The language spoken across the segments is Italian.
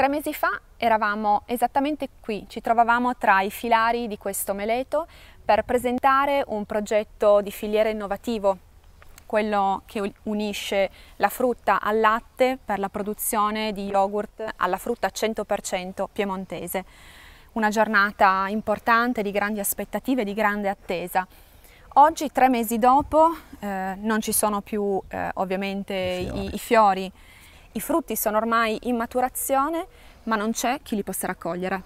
Tre mesi fa eravamo esattamente qui, ci trovavamo tra i filari di questo meleto per presentare un progetto di filiera innovativo, quello che unisce la frutta al latte per la produzione di yogurt alla frutta 100% piemontese. Una giornata importante di grandi aspettative, di grande attesa. Oggi, tre mesi dopo, eh, non ci sono più eh, ovviamente I fiori, i, i fiori i frutti sono ormai in maturazione, ma non c'è chi li possa raccogliere.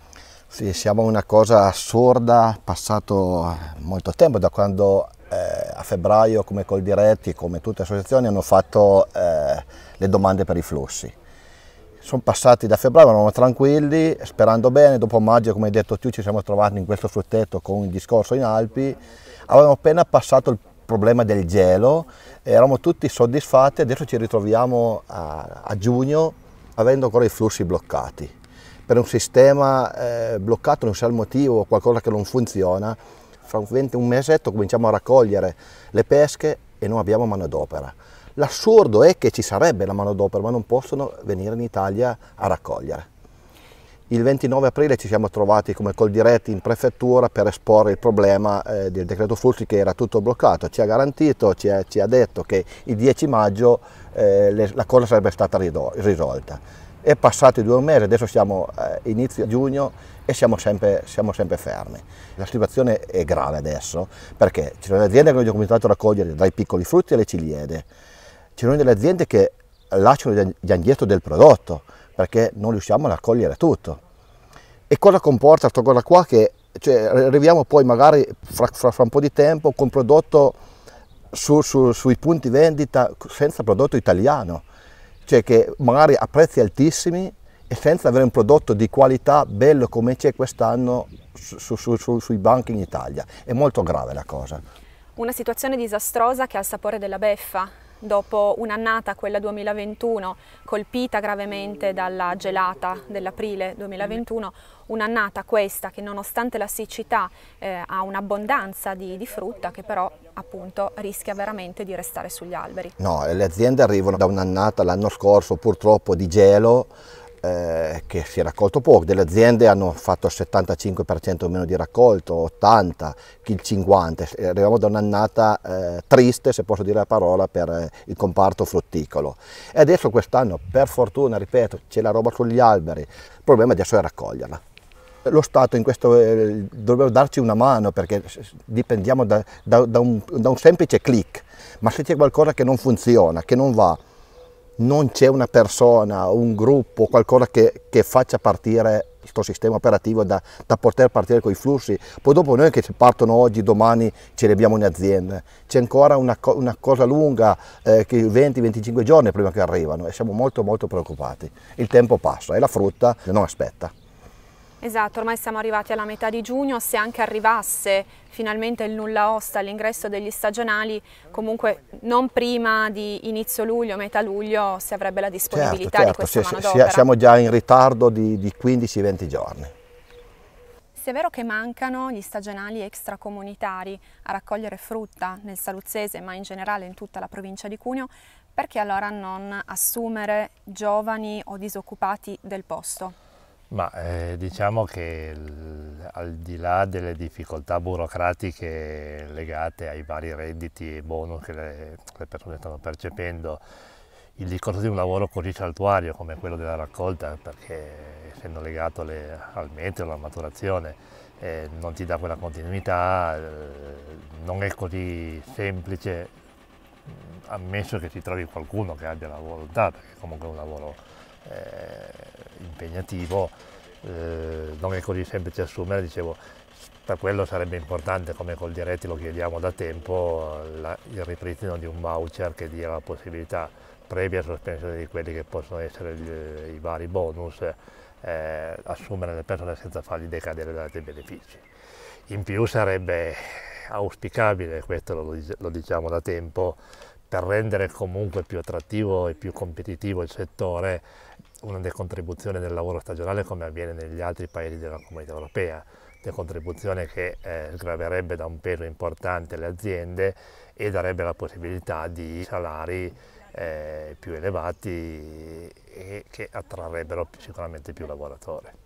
Sì, siamo una cosa assurda, passato eh, molto tempo da quando eh, a febbraio come Coldiretti, come tutte le associazioni, hanno fatto eh, le domande per i flussi. Sono passati da febbraio, eravamo tranquilli, sperando bene, dopo maggio, come hai detto tu, ci siamo trovati in questo frutteto con il discorso in Alpi, avevamo appena passato il problema del gelo, eravamo tutti soddisfatti, adesso ci ritroviamo a, a giugno avendo ancora i flussi bloccati. Per un sistema eh, bloccato, non si sa il motivo, qualcosa che non funziona, fra un mesetto cominciamo a raccogliere le pesche e non abbiamo manodopera. L'assurdo è che ci sarebbe la manodopera, ma non possono venire in Italia a raccogliere. Il 29 aprile ci siamo trovati come col diretti in prefettura per esporre il problema eh, del decreto Fulci che era tutto bloccato. Ci ha garantito, ci, è, ci ha, detto che il 10 maggio eh, le, la cosa sarebbe stata risolta. È passato due mesi, adesso siamo eh, inizio giugno e siamo sempre, siamo sempre, fermi. La situazione è grave adesso perché ci sono aziende che hanno cominciato a raccogliere dai piccoli frutti alle ciliede, ci sono delle aziende che lasciano gli indietro del prodotto, perché non riusciamo ad accogliere tutto. E cosa comporta questa cosa qua? Che cioè, arriviamo poi magari fra, fra, fra, un po' di tempo con prodotto su, su, sui punti vendita senza prodotto italiano, cioè che magari a prezzi altissimi e senza avere un prodotto di qualità bello come c'è quest'anno su, sui banchi in Italia. È molto grave la cosa. Una situazione disastrosa che ha il sapore della beffa, dopo un'annata, quella 2021, colpita gravemente dalla gelata dell'aprile 2021, un'annata questa che nonostante la siccità eh, ha un'abbondanza di, di, frutta che però appunto rischia veramente di restare sugli alberi. No, le aziende arrivano da un'annata l'anno scorso purtroppo di gelo eh, che si è raccolto poco, delle aziende hanno fatto il 75% o meno di raccolto, 80%, il 50%, eh, arriviamo da un'annata eh, triste, se posso dire la parola, per eh, il comparto frutticolo. E adesso quest'anno, per fortuna, ripeto, c'è la roba sugli alberi, il problema adesso è raccoglierla. Lo Stato in questo eh, dovrebbe darci una mano perché dipendiamo da, da, da, un, da un semplice click, ma se c'è qualcosa che non funziona, che non va, non c'è una persona, un gruppo, qualcosa che, che faccia partire questo sistema operativo da, da, poter partire con i flussi. Poi dopo noi che partono oggi, domani ce li abbiamo in azienda. C'è ancora una, una, cosa lunga, eh, 20-25 giorni prima che arrivano e siamo molto molto preoccupati. Il tempo passa e la frutta non aspetta. Esatto, ormai siamo arrivati alla metà di giugno, se anche arrivasse finalmente il nulla osta all'ingresso degli stagionali, comunque non prima di inizio luglio, metà luglio, si avrebbe la disponibilità certo, certo. di questa si, Certo, Siamo già in ritardo di, di 15-20 giorni. Se è vero che mancano gli stagionali extracomunitari a raccogliere frutta nel Saluzzese, ma in generale in tutta la provincia di Cuneo, perché allora non assumere giovani o disoccupati del posto? Ma eh, diciamo che al di là delle difficoltà burocratiche legate ai vari redditi e bonus che le, le persone stanno percependo, il discorso di un lavoro così saltuario come quello della raccolta, perché essendo legato le, al meteo, alla maturazione, eh, non ti dà quella continuità, eh, non è così semplice, ammesso che si trovi qualcuno che abbia la volontà, perché comunque è un lavoro eh, impegnativo, eh, non è così semplice assumere, dicevo, per quello sarebbe importante, come col diretti lo chiediamo da tempo, la, il ripristino di un voucher che dia la possibilità, previa sospensione di quelli che possono essere gli, i vari bonus, eh, assumere le persone senza fargli decadere da altri benefici. In più sarebbe auspicabile, questo lo, lo diciamo da tempo, per rendere comunque più attrattivo e più competitivo il settore, una decontribuzione del lavoro stagionale come avviene negli altri paesi della comunità europea, decontribuzione che eh, graverebbe da un peso importante alle aziende e darebbe la possibilità di salari eh, più elevati e che attrarrebbero sicuramente più lavoratori.